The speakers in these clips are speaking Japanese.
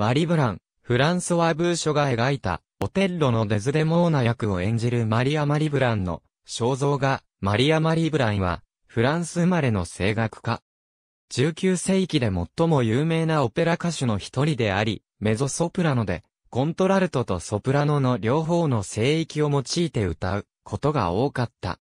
マリ・ブラン、フランソワ・ブーショが描いた、オテッロのデズデモーナ役を演じるマリア・マリ・ブランの肖像画、マリア・マリ・ブランは、フランス生まれの声楽家。19世紀で最も有名なオペラ歌手の一人であり、メゾソプラノで、コントラルトとソプラノの両方の声域を用いて歌うことが多かった。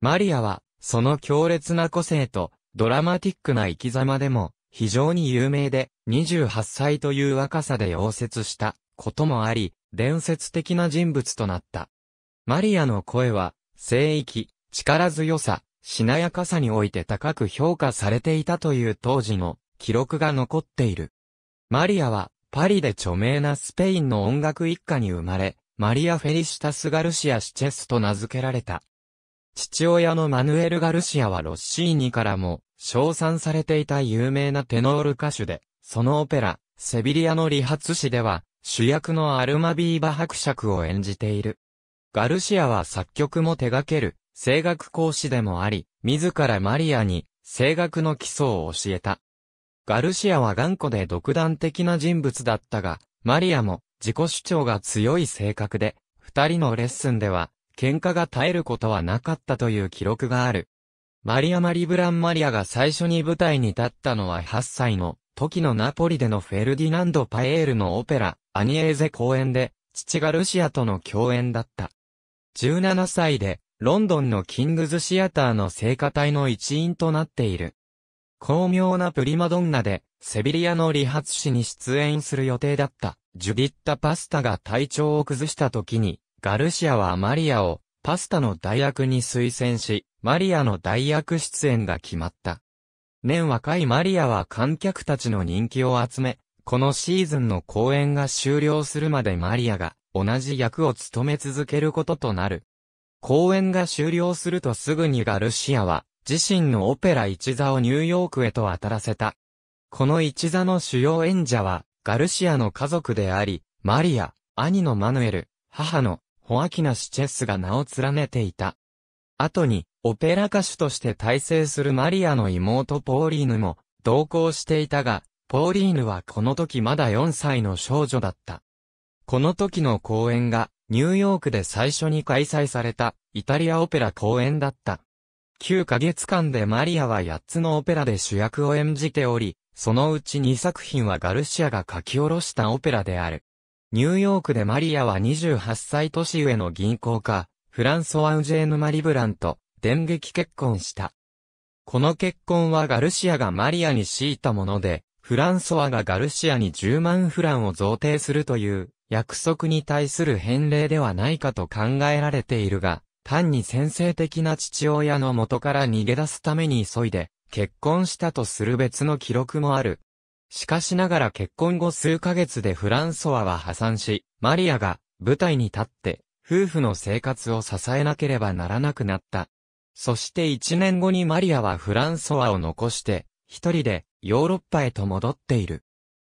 マリアは、その強烈な個性と、ドラマティックな生き様でも、非常に有名で、28歳という若さで溶接したこともあり、伝説的な人物となった。マリアの声は、聖域、力強さ、しなやかさにおいて高く評価されていたという当時の記録が残っている。マリアは、パリで著名なスペインの音楽一家に生まれ、マリア・フェリシタス・ガルシア・シチェスと名付けられた。父親のマヌエル・ガルシアはロッシーニからも、称賛されていた有名なテノール歌手で、そのオペラ、セビリアの理髪師では、主役のアルマビーバ伯爵を演じている。ガルシアは作曲も手掛ける、声楽講師でもあり、自らマリアに、声楽の基礎を教えた。ガルシアは頑固で独断的な人物だったが、マリアも自己主張が強い性格で、二人のレッスンでは、喧嘩が絶えることはなかったという記録がある。マリア・マリブラン・マリアが最初に舞台に立ったのは8歳の時のナポリでのフェルディナンド・パエールのオペラ、アニエーゼ公演で、父がルシアとの共演だった。17歳で、ロンドンのキングズシアターの聖歌隊の一員となっている。巧妙なプリマドンナで、セビリアの理髪師に出演する予定だった、ジュディッタ・パスタが体調を崩した時に、ガルシアはマリアを、パスタの代役に推薦し、マリアの代役出演が決まった。年若いマリアは観客たちの人気を集め、このシーズンの公演が終了するまでマリアが同じ役を務め続けることとなる。公演が終了するとすぐにガルシアは自身のオペラ一座をニューヨークへと渡らせた。この一座の主要演者はガルシアの家族であり、マリア、兄のマヌエル、母のホアキナ・シチェスが名を連ねていた。後にオペラ歌手として大成するマリアの妹ポーリーヌも同行していたが、ポーリーヌはこの時まだ4歳の少女だった。この時の公演がニューヨークで最初に開催されたイタリアオペラ公演だった。9ヶ月間でマリアは8つのオペラで主役を演じており、そのうち2作品はガルシアが書き下ろしたオペラである。ニューヨークでマリアは28歳年上の銀行家、フランソワ・ウジェーヌ・マリブランと、電撃結婚した。この結婚はガルシアがマリアに強いたもので、フランソワがガルシアに10万フランを贈呈するという約束に対する返礼ではないかと考えられているが、単に先制的な父親の元から逃げ出すために急いで結婚したとする別の記録もある。しかしながら結婚後数ヶ月でフランソワは破産し、マリアが舞台に立って夫婦の生活を支えなければならなくなった。そして一年後にマリアはフランソワを残して、一人でヨーロッパへと戻っている。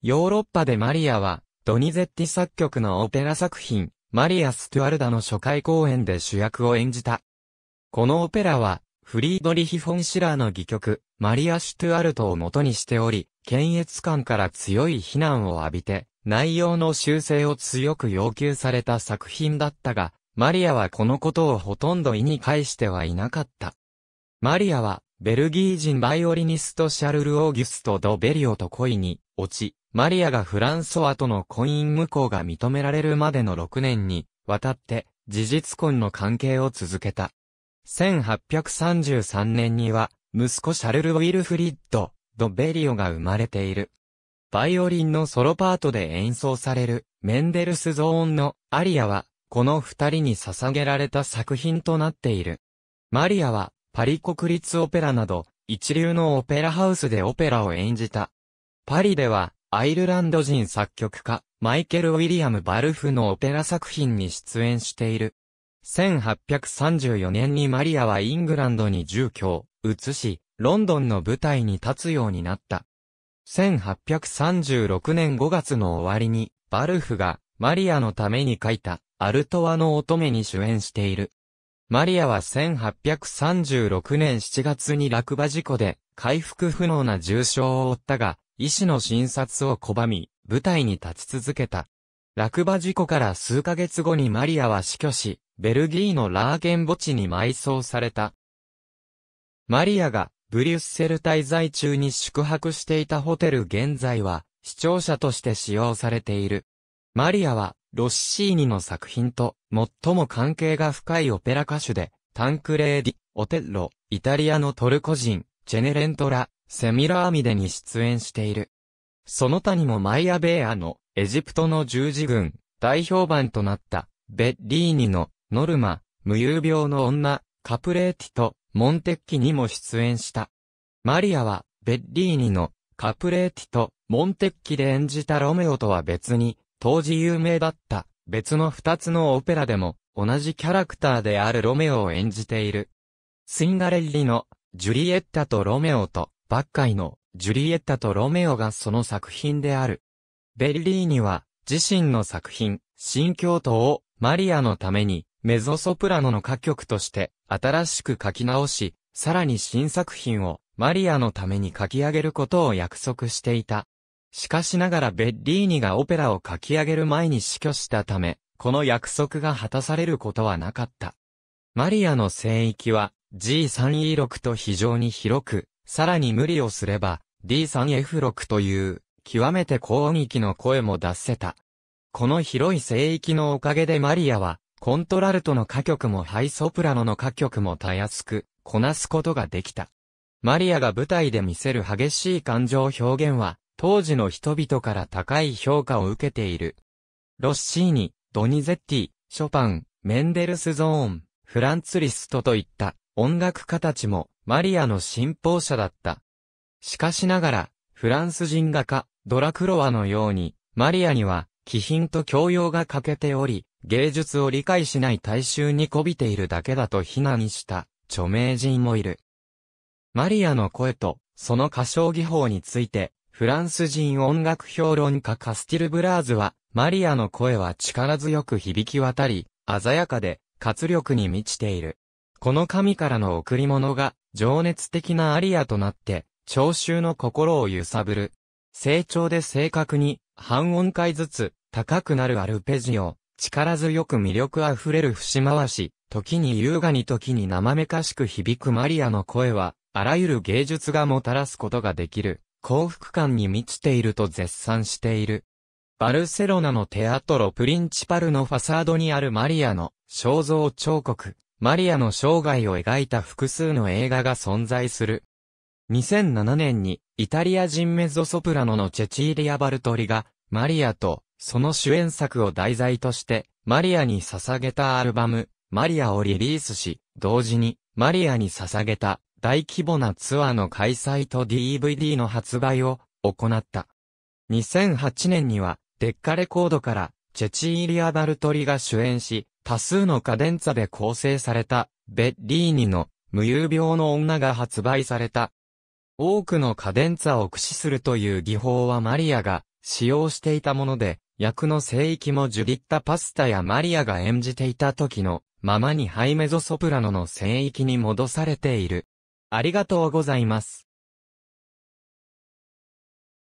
ヨーロッパでマリアは、ドニゼッティ作曲のオペラ作品、マリア・ストゥアルダの初回公演で主役を演じた。このオペラは、フリードリヒ・フォン・シラーの戯曲、マリア・シュトゥアルトを元にしており、検閲官から強い非難を浴びて、内容の修正を強く要求された作品だったが、マリアはこのことをほとんど意に介してはいなかった。マリアは、ベルギー人バイオリニストシャルル・オーギュスト・ド・ベリオと恋に落ち、マリアがフランソワとの婚姻無効が認められるまでの6年にわたって事実婚の関係を続けた。1833年には息子シャルル・ウィルフリッド・ド・ベリオが生まれている。バイオリンのソロパートで演奏されるメンデルスゾーンのアリアはこの二人に捧げられた作品となっている。マリアは、パリ国立オペラなど、一流のオペラハウスでオペラを演じた。パリでは、アイルランド人作曲家、マイケル・ウィリアム・バルフのオペラ作品に出演している。1834年にマリアはイングランドに住居を移し、ロンドンの舞台に立つようになった。1836年5月の終わりに、バルフがマリアのために書いたアルトワの乙女に主演している。マリアは1836年7月に落馬事故で、回復不能な重傷を負ったが、医師の診察を拒み、舞台に立ち続けた。落馬事故から数ヶ月後にマリアは死去し、ベルギーのラーゲン墓地に埋葬された。マリアがブリュッセル滞在中に宿泊していたホテル現在は、視聴者として使用されている。マリアはロッシーニの作品と最も関係が深いオペラ歌手で、タンクレーディ、オテッロ、イタリアのトルコ人、ジェネレントラ、セミラーミデに出演している。その他にもマイアベーアのエジプトの十字軍、大評判となったベッリーニのノルマ、無遊病の女、カプレーティとモンテッキにも出演した。マリアはベッリーニのカプレーティとモンテッキで演じたロメオとは別に当時有名だった別の二つのオペラでも同じキャラクターであるロメオを演じている。スインガレッリのジュリエッタとロメオとバッカイのジュリエッタとロメオがその作品である。ベッリーニは自身の作品、新教徒をマリアのためにメゾソプラノの歌曲として新しく書き直し、さらに新作品をマリアのために書き上げることを約束していた。しかしながらベッリーニがオペラを書き上げる前に死去したため、この約束が果たされることはなかった。マリアの聖域は G3E6 と非常に広く、さらに無理をすれば D3F6 という極めて高音域の声も出せた。この広い聖域のおかげでマリアはコントラルトの歌曲もハイソプラノの歌曲もたやすくこなすことができた。マリアが舞台で見せる激しい感情表現は当時の人々から高い評価を受けている。ロッシーニ、ドニゼッティ、ショパン、メンデルスゾーン、フランツリストといった音楽家たちもマリアの信奉者だった。しかしながら、フランス人画家、ドラクロワのように、マリアには、気品と教養が欠けており、芸術を理解しない大衆に媚びているだけだと非難した著名人もいる。マリアの声とその歌唱技法についてフランス人音楽評論家カスティル・ブラーズは、マリアの声は力強く響き渡り、鮮やかで、活力に満ちている。この神からの贈り物が、情熱的なアリアとなって、聴衆の心を揺さぶる。成長で正確に、半音階ずつ、高くなるアルペジオ、力強く魅力あふれる節回し、時に優雅に時に生めかしく響くマリアの声は、あらゆる芸術がもたらすことができる。幸福感に満ちていると絶賛している。バルセロナのテアトロプリンチパルのファサードにあるマリアの肖像彫刻、マリアの生涯を描いた複数の映画が存在する。2007年にイタリア人メゾソプラノのチェチーリア・バルトリがマリアとその主演作を題材としてマリアに捧げたアルバムマリアをリリースし、同時にマリアに捧げた大規模なツアーの開催と DVD の発売を行った。2008年には、デッカレコードから、チェチーリア・バルトリが主演し、多数のカデンツァで構成された、ベッリーニの、無遊病の女が発売された。多くのカデンツァを駆使するという技法はマリアが使用していたもので、役の聖域もジュディッタ・パスタやマリアが演じていた時のままにハイメゾソプラノの聖域に戻されている。ありがとうございます。